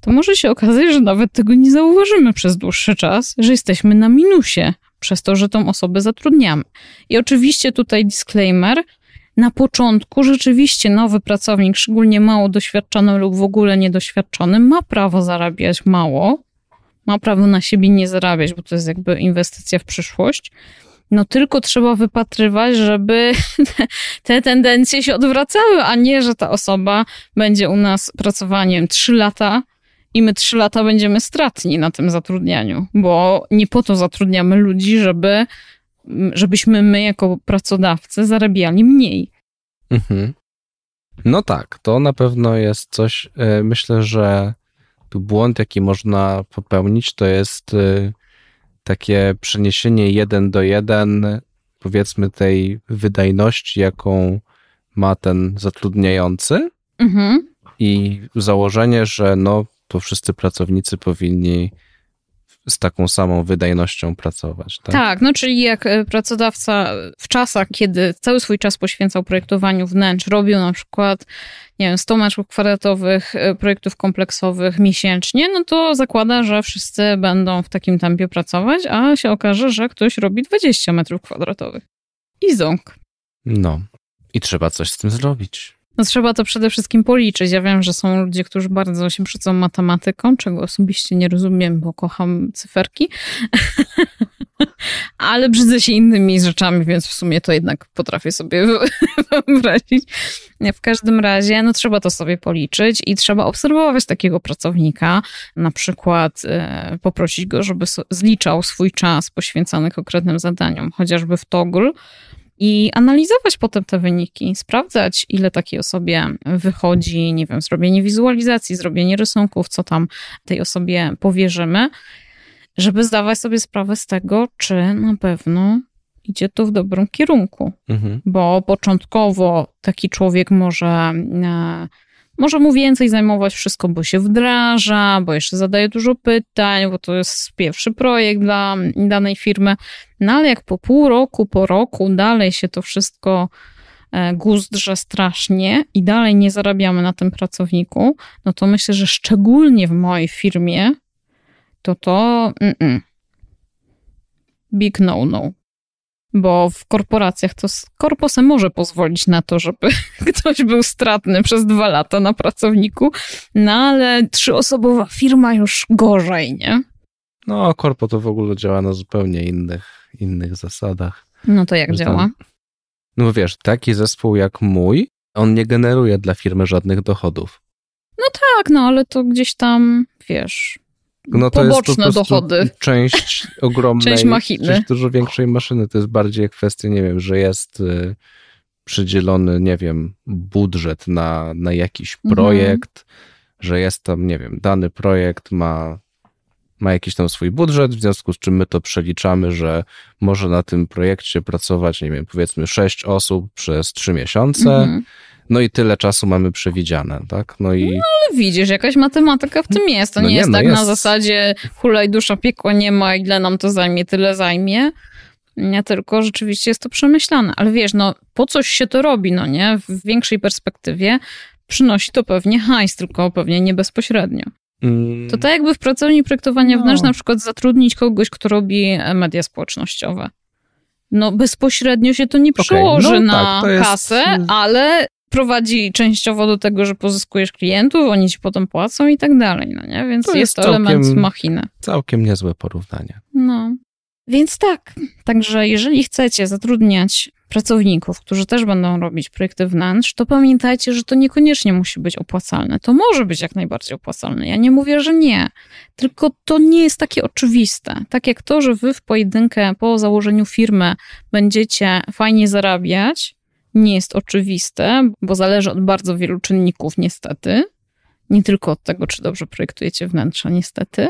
to może się okazać, że nawet tego nie zauważymy przez dłuższy czas, że jesteśmy na minusie przez to, że tą osobę zatrudniamy. I oczywiście tutaj disclaimer. Na początku rzeczywiście nowy pracownik, szczególnie mało doświadczony lub w ogóle niedoświadczony, ma prawo zarabiać mało, ma prawo na siebie nie zarabiać, bo to jest jakby inwestycja w przyszłość. No tylko trzeba wypatrywać, żeby (laughs) te tendencje się odwracały, a nie, że ta osoba będzie u nas pracowaniem 3 lata, i my trzy lata będziemy stratni na tym zatrudnianiu, bo nie po to zatrudniamy ludzi, żeby, żebyśmy my jako pracodawcy zarabiali mniej. Mhm. No tak, to na pewno jest coś, e, myślę, że błąd, jaki można popełnić, to jest e, takie przeniesienie jeden do jeden, powiedzmy, tej wydajności, jaką ma ten zatrudniający. Mhm. I założenie, że no, to wszyscy pracownicy powinni z taką samą wydajnością pracować. Tak? tak, no czyli jak e, pracodawca w czasach, kiedy cały swój czas poświęcał projektowaniu wnętrz, robił na przykład, nie wiem, 100 metrów kwadratowych e, projektów kompleksowych miesięcznie, no to zakłada, że wszyscy będą w takim tempie pracować, a się okaże, że ktoś robi 20 metrów kwadratowych. I ząk. No. I trzeba coś z tym zrobić no trzeba to przede wszystkim policzyć. Ja wiem, że są ludzie, którzy bardzo się przydzą matematyką, czego osobiście nie rozumiem, bo kocham cyferki. (laughs) Ale brzydzę się innymi rzeczami, więc w sumie to jednak potrafię sobie (laughs) wyobrazić. W każdym razie, no trzeba to sobie policzyć i trzeba obserwować takiego pracownika, na przykład e, poprosić go, żeby so zliczał swój czas poświęcony konkretnym zadaniom, chociażby w toggle i analizować potem te wyniki, sprawdzać, ile takiej osobie wychodzi, nie wiem, zrobienie wizualizacji, zrobienie rysunków, co tam tej osobie powierzymy, żeby zdawać sobie sprawę z tego, czy na pewno idzie to w dobrym kierunku. Mhm. Bo początkowo taki człowiek może e, może mu więcej zajmować wszystko, bo się wdraża, bo jeszcze zadaje dużo pytań, bo to jest pierwszy projekt dla danej firmy. No ale jak po pół roku, po roku dalej się to wszystko e, guzdrze strasznie i dalej nie zarabiamy na tym pracowniku, no to myślę, że szczególnie w mojej firmie to to mm -mm. big no no bo w korporacjach to korpo może pozwolić na to, żeby (laughs) ktoś był stratny przez dwa lata na pracowniku, no ale trzyosobowa firma już gorzej, nie? No, korpo to w ogóle działa na zupełnie innych, innych zasadach. No to jak Że działa? Tam, no wiesz, taki zespół jak mój, on nie generuje dla firmy żadnych dochodów. No tak, no ale to gdzieś tam, wiesz, no to jest po dochody. Część (laughs) ogromnej, część machiny. Część dużo większej maszyny. To jest bardziej kwestia, nie wiem, że jest y, przydzielony, nie wiem, budżet na, na jakiś mhm. projekt, mhm. że jest tam, nie wiem, dany projekt ma ma jakiś tam swój budżet, w związku z czym my to przeliczamy, że może na tym projekcie pracować, nie wiem, powiedzmy sześć osób przez trzy miesiące. Mhm no i tyle czasu mamy przewidziane, tak? No, i... no ale widzisz, jakaś matematyka w tym jest. To no nie, nie, jest no tak jest. na zasadzie hulaj dusza, piekła nie ma, ile nam to zajmie, tyle zajmie. Nie, tylko rzeczywiście jest to przemyślane. Ale wiesz, no po coś się to robi, no nie? W większej perspektywie przynosi to pewnie hajs, tylko pewnie nie bezpośrednio. Mm. To tak jakby w pracowni projektowania no. wnętrz na przykład zatrudnić kogoś, kto robi e, media społecznościowe. No bezpośrednio się to nie przełoży okay. no, na tak, jest... kasę, ale prowadzi częściowo do tego, że pozyskujesz klientów, oni ci potem płacą i tak dalej, no nie? Więc to jest, jest to całkiem, element machiny. Całkiem niezłe porównanie. No. Więc tak, także jeżeli chcecie zatrudniać pracowników, którzy też będą robić projekty wnętrz, to pamiętajcie, że to niekoniecznie musi być opłacalne. To może być jak najbardziej opłacalne. Ja nie mówię, że nie, tylko to nie jest takie oczywiste. Tak jak to, że wy w pojedynkę po założeniu firmy będziecie fajnie zarabiać, nie jest oczywiste, bo zależy od bardzo wielu czynników, niestety. Nie tylko od tego, czy dobrze projektujecie wnętrza, niestety.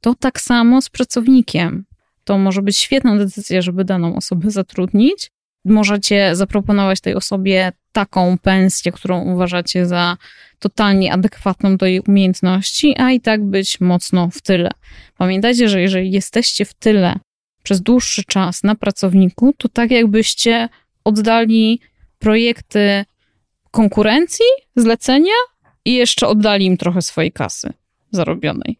To tak samo z pracownikiem. To może być świetna decyzja, żeby daną osobę zatrudnić. Możecie zaproponować tej osobie taką pensję, którą uważacie za totalnie adekwatną do jej umiejętności, a i tak być mocno w tyle. Pamiętajcie, że jeżeli jesteście w tyle przez dłuższy czas na pracowniku, to tak jakbyście oddali projekty konkurencji, zlecenia i jeszcze oddali im trochę swojej kasy zarobionej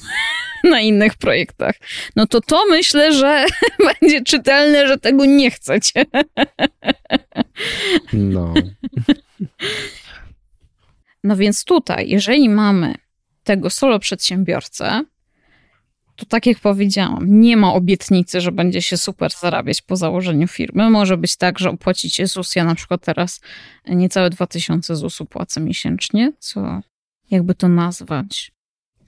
(laughs) na innych projektach. No to to myślę, że (laughs) będzie czytelne, że tego nie chcecie. No. No więc tutaj, jeżeli mamy tego solo przedsiębiorcę, to tak jak powiedziałam, nie ma obietnicy, że będzie się super zarabiać po założeniu firmy. Może być tak, że opłacicie ZUS. Ja na przykład teraz niecałe 2000 ZUS-u płacę miesięcznie, co jakby to nazwać.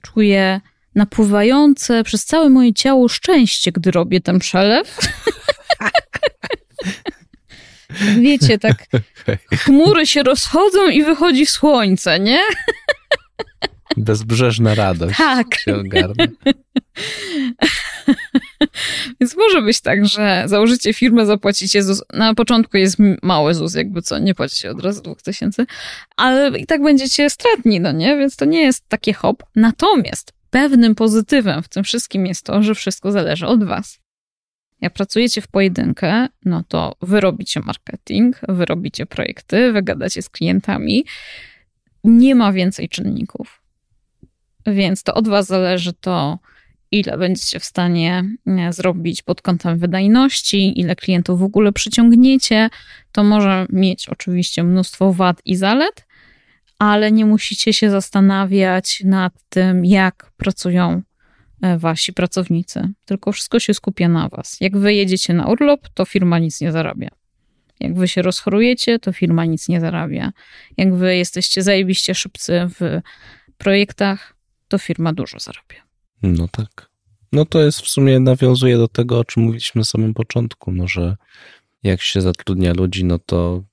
Czuję napływające przez całe moje ciało szczęście, gdy robię ten przelew. (laughs) Wiecie, tak chmury się rozchodzą i wychodzi słońce, nie? Bezbrzeżna radość. Tak. Się (laughs) Więc może być tak, że założycie firmę, zapłacicie ZUS. Na początku jest mały ZUS, jakby co, nie płacicie od razu 2000, tysięcy, ale i tak będziecie stratni, no nie? Więc to nie jest takie hop. Natomiast pewnym pozytywem w tym wszystkim jest to, że wszystko zależy od was. Jak pracujecie w pojedynkę, no to wyrobicie marketing, wyrobicie projekty, wygadacie z klientami. Nie ma więcej czynników. Więc to od was zależy to, ile będziecie w stanie e, zrobić pod kątem wydajności, ile klientów w ogóle przyciągniecie. To może mieć oczywiście mnóstwo wad i zalet, ale nie musicie się zastanawiać nad tym, jak pracują e, wasi pracownicy, tylko wszystko się skupia na was. Jak wy jedziecie na urlop, to firma nic nie zarabia. Jak wy się rozchorujecie, to firma nic nie zarabia. Jak wy jesteście zajebiście szybcy w projektach, to firma dużo zarabia. No tak. No to jest w sumie nawiązuje do tego, o czym mówiliśmy na samym początku, no że jak się zatrudnia ludzi, no to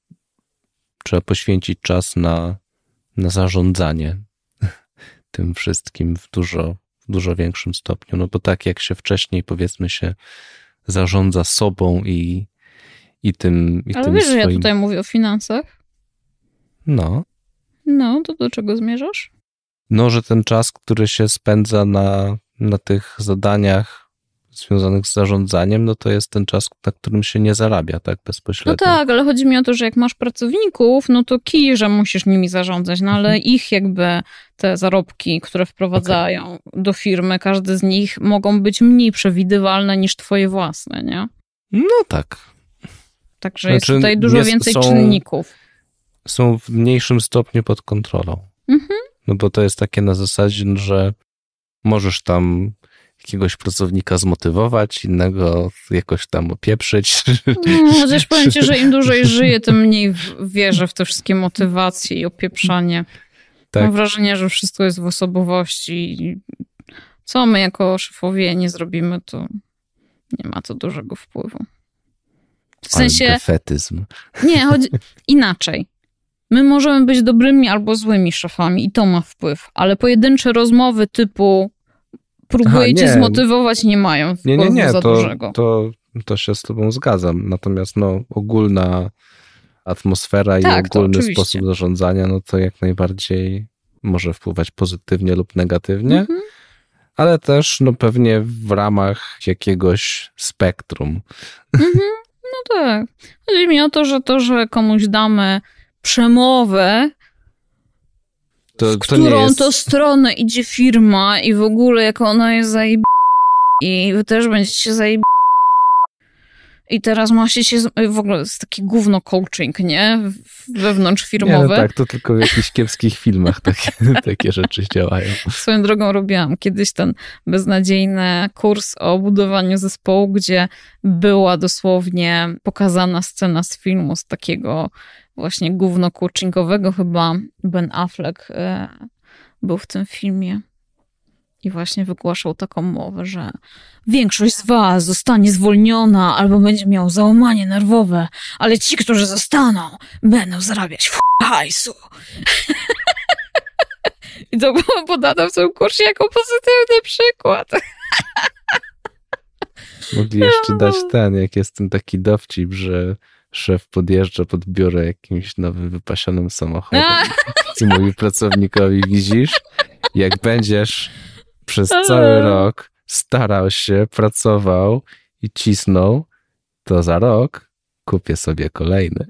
trzeba poświęcić czas na, na zarządzanie (laughs) tym wszystkim w dużo, w dużo większym stopniu. No bo tak jak się wcześniej, powiedzmy się, zarządza sobą i, i tym. I Ale tym wiesz, swoim... że ja tutaj mówię o finansach. No. No, to do czego zmierzasz? No, że ten czas, który się spędza na na tych zadaniach związanych z zarządzaniem, no to jest ten czas, na którym się nie zarabia tak bezpośrednio. No tak, ale chodzi mi o to, że jak masz pracowników, no to kij, że musisz nimi zarządzać, no ale mhm. ich jakby te zarobki, które wprowadzają okay. do firmy, każdy z nich mogą być mniej przewidywalne niż twoje własne, nie? No tak. Także znaczy, jest tutaj dużo jest, więcej są, czynników. Są w mniejszym stopniu pod kontrolą. Mhm. No bo to jest takie na zasadzie, że Możesz tam jakiegoś pracownika zmotywować, innego jakoś tam opieprzyć. No, chociaż powiem ci, że im dłużej (laughs) żyję, tym mniej wierzę w te wszystkie motywacje i opieprzanie. Tak. Mam wrażenie, że wszystko jest w osobowości. Co my jako szefowie nie zrobimy, to nie ma to dużego wpływu. W sensie... Antyfetyzm. Nie, chodzi inaczej. My możemy być dobrymi albo złymi szefami i to ma wpływ, ale pojedyncze rozmowy typu próbuje cię zmotywować, nie mają nie, nie, nie, za to, dużego. To, to się z tobą zgadzam. Natomiast no, ogólna atmosfera tak, i ogólny sposób zarządzania, no to jak najbardziej może wpływać pozytywnie lub negatywnie. Mhm ale też no pewnie w ramach jakiegoś spektrum. Mhm, no tak. Chodzi mi o to, że to, że komuś damy przemowę, to, w to którą jest... to stronę idzie firma i w ogóle jak ona jest zajeb... i wy też będziecie zajeb... I teraz macie się, w ogóle jest taki gówno coaching, nie? Wewnątrz no firmowy. no tak, to tylko w jakichś kiepskich filmach takie, (laughs) takie rzeczy działają. Swoją drogą robiłam kiedyś ten beznadziejny kurs o budowaniu zespołu, gdzie była dosłownie pokazana scena z filmu, z takiego właśnie gówno chyba Ben Affleck e, był w tym filmie. I właśnie wygłaszał taką mowę, że większość z was zostanie zwolniona albo będzie miał załamanie nerwowe, ale ci, którzy zostaną, będą zarabiać w hajsu. (laughs) I to było podane w tym kursie jako pozytywny przykład. Mogli jeszcze no. dać ten, jak jest ten taki dowcip, że szef podjeżdża pod biurę jakimś nowym wypasionym samochodem (laughs) i mówi pracownikowi, widzisz, jak będziesz przez cały rok starał się, pracował i cisnął, to za rok kupię sobie kolejny.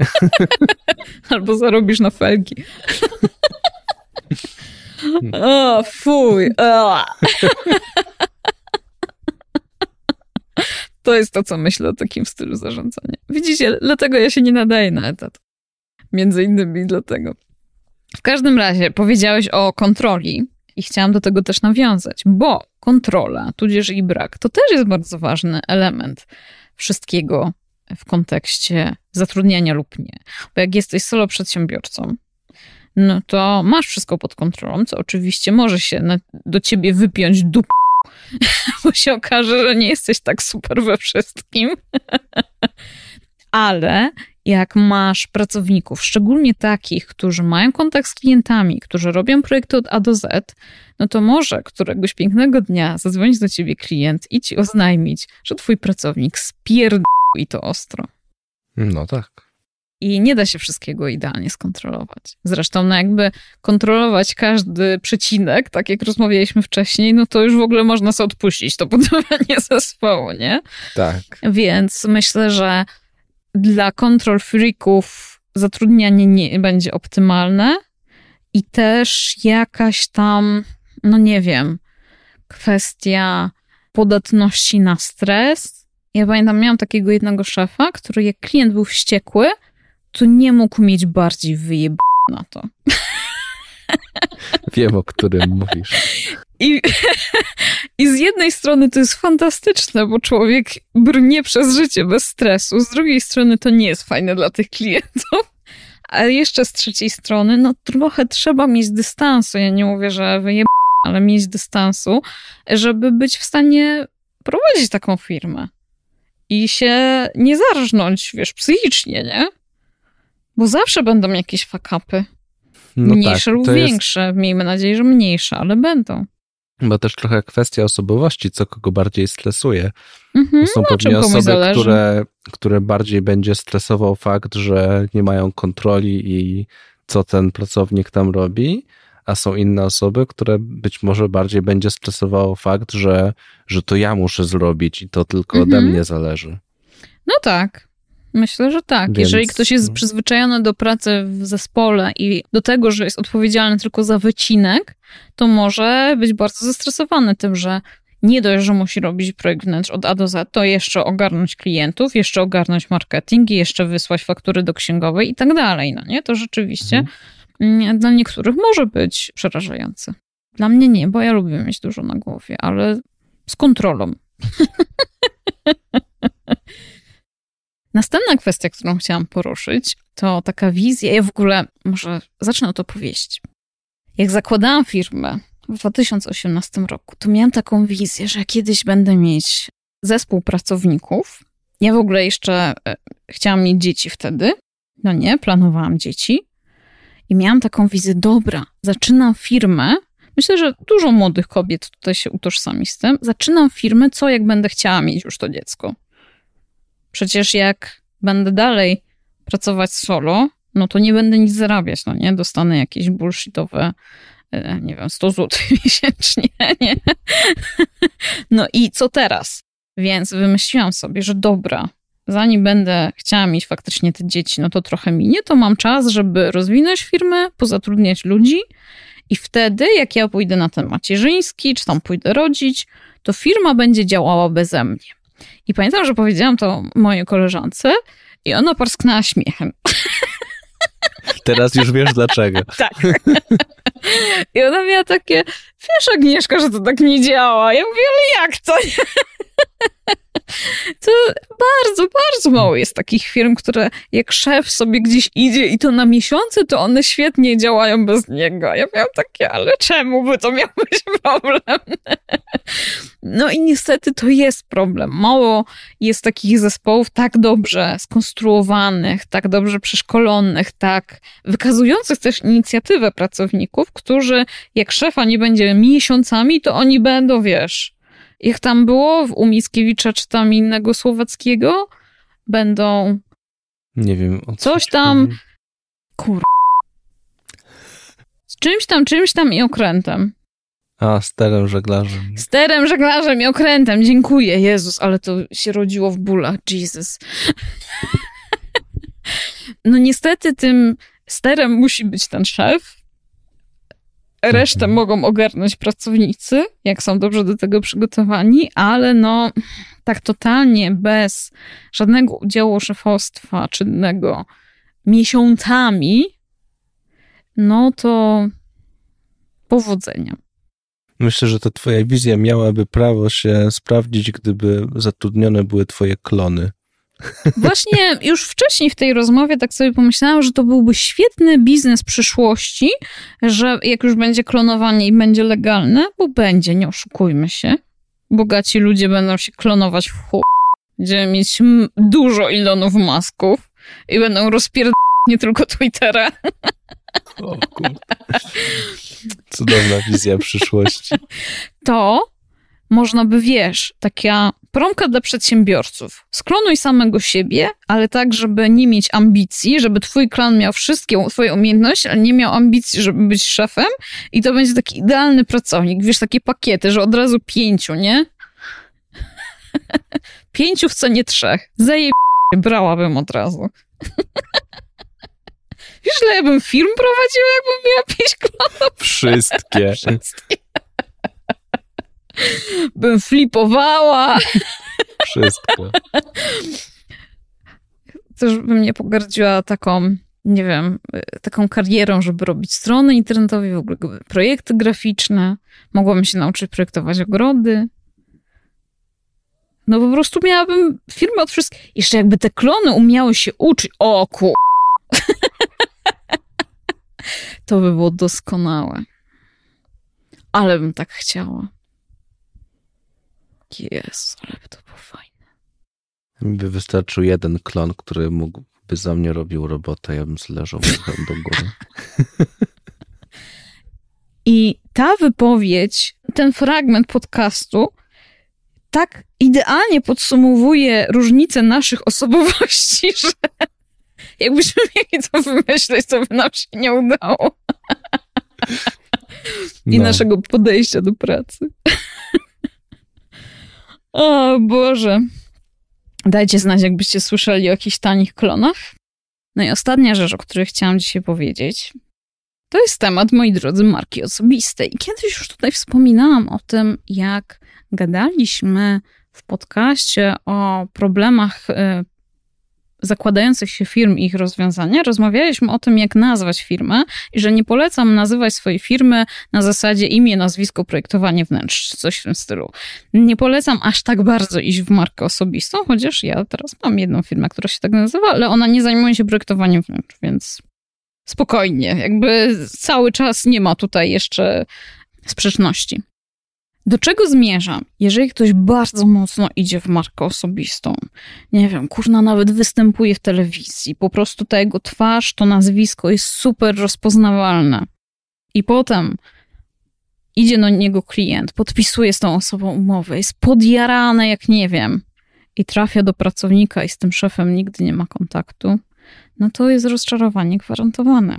(laughs) Albo zarobisz na felgi. (laughs) o, fuj. O. To jest to, co myślę o takim stylu zarządzania. Widzicie, dlatego ja się nie nadaję na etat. Między innymi dlatego. W każdym razie powiedziałeś o kontroli i chciałam do tego też nawiązać, bo kontrola, tudzież i brak, to też jest bardzo ważny element wszystkiego w kontekście zatrudniania lub nie. Bo jak jesteś solo przedsiębiorcą, no to masz wszystko pod kontrolą, co oczywiście może się na, do ciebie wypiąć dupę. (laughs) bo się okaże, że nie jesteś tak super we wszystkim. (laughs) Ale jak masz pracowników, szczególnie takich, którzy mają kontakt z klientami, którzy robią projekty od A do Z, no to może któregoś pięknego dnia zadzwonić do ciebie klient i ci oznajmić, że twój pracownik spierdolił i to ostro. No tak i nie da się wszystkiego idealnie skontrolować. Zresztą, no jakby kontrolować każdy przecinek, tak jak rozmawialiśmy wcześniej, no to już w ogóle można sobie odpuścić to (laughs) budowanie zespołu, nie? Tak. Więc myślę, że dla kontrol freaków zatrudnianie nie będzie optymalne i też jakaś tam, no nie wiem, kwestia podatności na stres. Ja pamiętam, miałam takiego jednego szefa, który jak klient był wściekły, to nie mógł mieć bardziej wyjeb na to. (laughs) Wiem, o którym mówisz. I, (laughs) I z jednej strony to jest fantastyczne, bo człowiek brnie przez życie bez stresu, z drugiej strony to nie jest fajne dla tych klientów. Ale jeszcze z trzeciej strony, no trochę trzeba mieć dystansu. Ja nie mówię, że wyjeb, ale mieć dystansu, żeby być w stanie prowadzić taką firmę i się nie zarżnąć, wiesz, psychicznie, nie? Bo zawsze będą jakieś fakapy. No tak, mniejsze tak, lub większe. Miejmy nadzieję, że mniejsze, ale będą. Bo też trochę kwestia osobowości, co kogo bardziej stresuje. Mhm, są no, pewnie osoby, które, które bardziej będzie stresował fakt, że nie mają kontroli i co ten pracownik tam robi, a są inne osoby, które być może bardziej będzie stresowało fakt, że, że to ja muszę zrobić i to tylko mhm. ode mnie zależy. No tak, Myślę, że tak. Więc... Jeżeli ktoś jest no. przyzwyczajony do pracy w zespole i do tego, że jest odpowiedzialny tylko za wycinek, to może być bardzo zestresowany tym, że nie dość, że musi robić projekt wnętrz od A do Z, to jeszcze ogarnąć klientów, jeszcze ogarnąć marketing, jeszcze wysłać faktury do księgowej i tak dalej. No nie, to rzeczywiście mhm. Mm, dla niektórych może być przerażające. Dla mnie nie, bo ja lubię mieć dużo na głowie, ale z kontrolą. (laughs) Następna kwestia, którą chciałam poruszyć, to taka wizja. Ja w ogóle może zacznę od opowieści. Jak zakładałam firmę w 2018 roku, to miałam taką wizję, że kiedyś będę mieć zespół pracowników. Ja w ogóle jeszcze e, chciałam mieć dzieci wtedy. No nie, planowałam dzieci. I miałam taką wizję, dobra, zaczynam firmę. Myślę, że dużo młodych kobiet tutaj się utożsami z tym. Zaczynam firmę, co jak będę chciała mieć już to dziecko. Przecież jak będę dalej pracować solo, no to nie będę nic zarabiać, no nie? Dostanę jakieś bullshitowe e, nie wiem, 100 zł (laughs) miesięcznie, nie? (laughs) No i co teraz? Więc wymyśliłam sobie, że dobra, zanim będę chciała mieć faktycznie te dzieci, no to trochę minie, to mam czas, żeby rozwinąć firmę, pozatrudniać ludzi i wtedy, jak ja pójdę na ten macierzyński, czy tam pójdę rodzić, to firma będzie działała beze mnie. I pamiętam, że powiedziałam to mojej koleżance i ona parsknęła śmiechem. Teraz już wiesz dlaczego. (laughs) tak. I ona miała takie, wiesz Agnieszka, że to tak nie działa. Ja mówię, ale jak to? To bardzo, bardzo mało jest takich firm, które jak szef sobie gdzieś idzie i to na miesiące, to one świetnie działają bez niego. Ja miałam takie, ale czemu by to miał być problem? No i niestety to jest problem. Mało jest takich zespołów tak dobrze skonstruowanych, tak dobrze przeszkolonych, tak wykazujących też inicjatywę pracowników, którzy jak szefa nie będzie miesiącami, to oni będą, wiesz, ich tam było, u Mickiewicza czy tam innego Słowackiego będą... Nie wiem, o co Coś tam... Kur... Z czymś tam, czymś tam i okrętem. A, sterem żeglarzem. Sterem żeglarzem i okrętem, dziękuję. Jezus, ale to się rodziło w bólach. Jesus. (laughs) No niestety tym sterem musi być ten szef, Resztę mhm. mogą ogarnąć pracownicy, jak są dobrze do tego przygotowani, ale no tak totalnie bez żadnego udziału szefostwa czynnego miesiącami, no to powodzenia. Myślę, że ta twoja wizja miałaby prawo się sprawdzić, gdyby zatrudnione były twoje klony. Właśnie już wcześniej w tej rozmowie tak sobie pomyślałam, że to byłby świetny biznes przyszłości, że jak już będzie klonowanie i będzie legalne, bo będzie, nie oszukujmy się. Bogaci ludzie będą się klonować w chuj. Będziemy mieć dużo ilonów masków i będą rozpierdalać nie tylko Twittera. O Cudowna wizja przyszłości. To można by, wiesz, taka Promka dla przedsiębiorców. Sklonuj samego siebie, ale tak, żeby nie mieć ambicji, żeby twój klan miał wszystkie twoje umiejętności, ale nie miał ambicji, żeby być szefem i to będzie taki idealny pracownik. Wiesz, takie pakiety, że od razu pięciu, nie? (laughs) pięciu w cenie trzech. Zajeb... brałabym od razu. (laughs) Wiesz, ile ja bym firm prowadziła, jakbym miała pięć klonów? Wszystkie. (laughs) Wszystkie bym flipowała. Wszystko. Też bym nie pogardziła taką, nie wiem, taką karierą, żeby robić strony internetowe, w ogóle projekty graficzne. Mogłabym się nauczyć projektować ogrody. No po prostu miałabym firmę od wszystkich. Jeszcze jakby te klony umiały się uczyć. O ku... (laughs) to by było doskonałe. Ale bym tak chciała. Jezu, ale to było fajne. Mi by wystarczył jeden klon, który mógłby za mnie robił robotę, ja bym zleżał do góry. (laughs) I ta wypowiedź, ten fragment podcastu tak idealnie podsumowuje różnice naszych (laughs) osobowości, że jakbyśmy mieli to wymyśleć, to by nam się nie udało. (laughs) I no. naszego podejścia do pracy. O Boże. Dajcie znać, jakbyście słyszeli o jakichś tanich klonach. No i ostatnia rzecz, o której chciałam dzisiaj powiedzieć, to jest temat, moi drodzy, marki osobistej. I kiedyś już tutaj wspominałam o tym, jak gadaliśmy w podcaście o problemach y, zakładających się firm i ich rozwiązania, rozmawialiśmy o tym, jak nazwać firmę i że nie polecam nazywać swojej firmy na zasadzie imię, nazwisko, projektowanie wnętrz, coś w tym stylu. Nie polecam aż tak bardzo iść w markę osobistą, chociaż ja teraz mam jedną firmę, która się tak nazywa, ale ona nie zajmuje się projektowaniem wnętrz, więc spokojnie, jakby cały czas nie ma tutaj jeszcze sprzeczności. Do czego zmierzam? Jeżeli ktoś bardzo mocno idzie w markę osobistą, nie wiem, kurna nawet występuje w telewizji, po prostu ta jego twarz, to nazwisko jest super rozpoznawalne. I potem idzie do niego klient, podpisuje z tą osobą umowę, jest podjarane jak nie wiem i trafia do pracownika i z tym szefem nigdy nie ma kontaktu, no to jest rozczarowanie gwarantowane.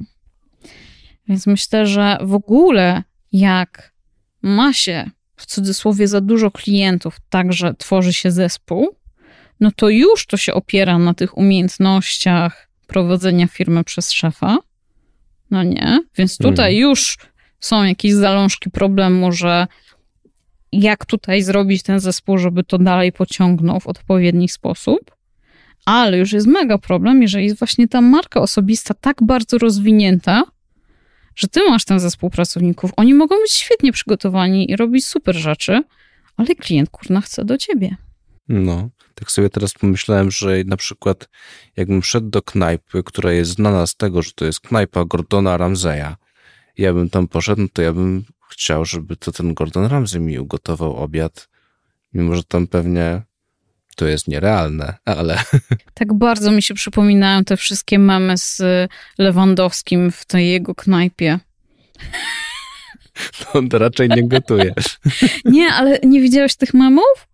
Więc myślę, że w ogóle jak ma się w cudzysłowie za dużo klientów, także tworzy się zespół, no to już to się opiera na tych umiejętnościach prowadzenia firmy przez szefa. No nie, więc mhm. tutaj już są jakieś zalążki problemu, że jak tutaj zrobić ten zespół, żeby to dalej pociągnął w odpowiedni sposób. Ale już jest mega problem, jeżeli jest właśnie ta marka osobista tak bardzo rozwinięta, że ty masz ten zespół pracowników, oni mogą być świetnie przygotowani i robić super rzeczy, ale klient kurna chce do ciebie. No, tak sobie teraz pomyślałem, że na przykład jakbym szedł do knajpy, która jest znana z tego, że to jest knajpa Gordona Ramseya, ja bym tam poszedł, no to ja bym chciał, żeby to ten Gordon Ramsay mi ugotował obiad, mimo że tam pewnie to jest nierealne, ale. (laughs) Tak bardzo mi się przypominają te wszystkie mamy z Lewandowskim w tej jego knajpie. No, on to raczej nie gotuje. nie, ale nie widziałeś tych mamów?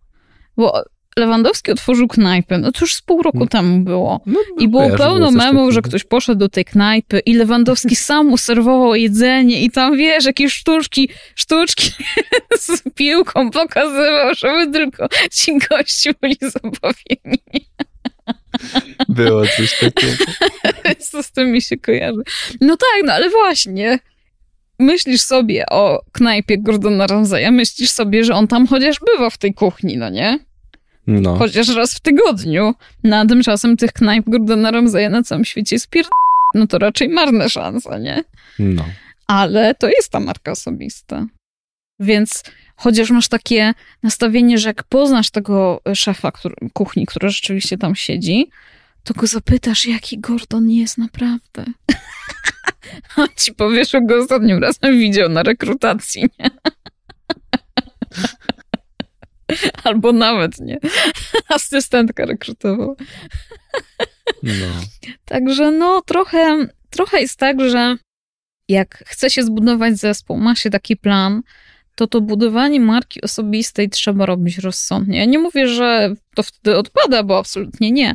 Bo Lewandowski otworzył knajpę. No to już z pół roku mm. temu było. No, no, I było pełno było memów, że ktoś poszedł do tej knajpy i Lewandowski (laughs) sam userwował jedzenie i tam, wiesz, jakieś sztuczki, sztuczki (laughs) z piłką pokazywał, żeby tylko ci goście byli zabawieni. (laughs) Było coś takiego. Co z tym mi się kojarzy? No tak, no ale właśnie myślisz sobie o knajpie Gordona Ramsaya, myślisz sobie, że on tam chociaż bywa w tej kuchni, no nie? No. Chociaż raz w tygodniu. Na no, tymczasem tych knajp Gordona Ramsaya na całym świecie jest pier... No to raczej marne szanse, nie? No. Ale to jest ta marka osobista. Więc chociaż masz takie nastawienie, że jak poznasz tego szefa który, kuchni, który rzeczywiście tam siedzi, to go zapytasz, jaki Gordon jest naprawdę. A (laughs) ci powiesz, że go ostatnim razem widział na rekrutacji, nie? (laughs) Albo nawet nie. (laughs) Asystentka rekrutowała. No. Także no, trochę, trochę jest tak, że jak chce się zbudować zespół, ma się taki plan, to to budowanie marki osobistej trzeba robić rozsądnie. Ja nie mówię, że to wtedy odpada, bo absolutnie nie,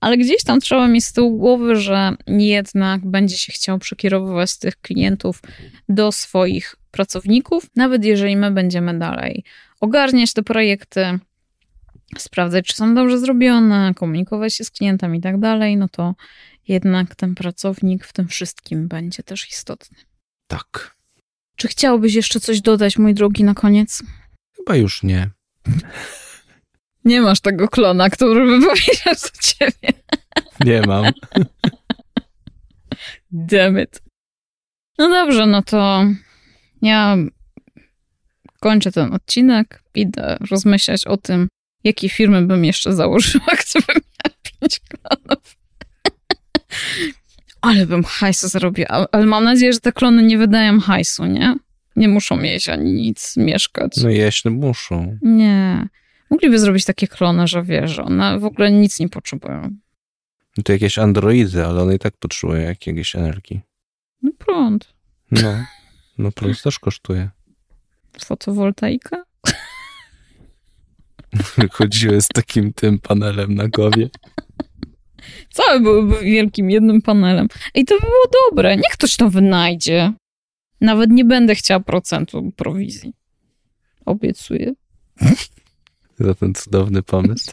ale gdzieś tam trzeba mieć z tyłu głowy, że jednak będzie się chciał przekierowywać tych klientów do swoich pracowników, nawet jeżeli my będziemy dalej ogarniać te projekty, sprawdzać, czy są dobrze zrobione, komunikować się z klientem i tak dalej, no to jednak ten pracownik w tym wszystkim będzie też istotny. Tak. Czy chciałbyś jeszcze coś dodać, mój drogi, na koniec? Chyba już nie. (laughs) Nie masz tego klona, który by (laughs) powiedział do ciebie. Nie mam. Damn it. No dobrze, no to ja kończę ten odcinek, idę rozmyślać o tym, jakie firmy bym jeszcze założyła, (laughs) gdybym miała 5 klonów. (laughs) ale bym hajsu zarobiła, ale mam nadzieję, że te klony nie wydają hajsu, nie? Nie muszą mieć ani nic, mieszkać. No jeść muszą. Nie. Mogliby zrobić takie klony, że wiesz, one w ogóle nic nie potrzebują. No to jakieś androidy, ale one i tak potrzebują jakiejś energii. No prąd. No, no prąd też kosztuje. Fotowoltaika? Wychodziły z takim tym panelem na głowie. Całe byłby wielkim jednym panelem. I to było dobre. Niech ktoś to wynajdzie. Nawet nie będę chciała procentu prowizji. Obiecuję. Za ten cudowny pomysł.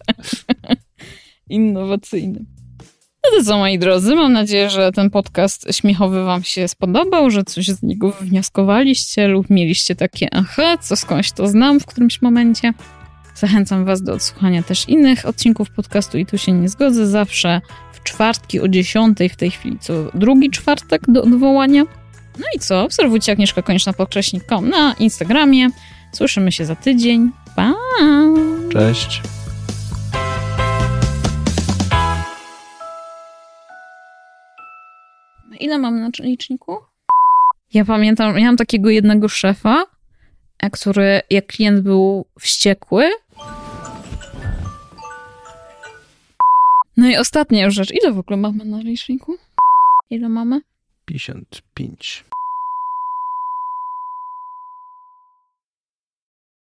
(laughs) Innowacyjny. No to co, moi drodzy, mam nadzieję, że ten podcast śmiechowy wam się spodobał, że coś z niego wywnioskowaliście lub mieliście takie aha, co skądś to znam w którymś momencie. Zachęcam was do odsłuchania też innych odcinków podcastu i tu się nie zgodzę. Zawsze w czwartki o dziesiątej w tej chwili co drugi czwartek do odwołania. No i co? Obserwujcie Agnieszka Konieczna podkreśnik.com na Instagramie. Słyszymy się za tydzień. Pa! Cześć! Ile mam na liczniku? Ja pamiętam, miałam takiego jednego szefa, e, który jak klient był wściekły. No i ostatnia rzecz. Ile w ogóle mamy na liczniku? Ile mamy? 55.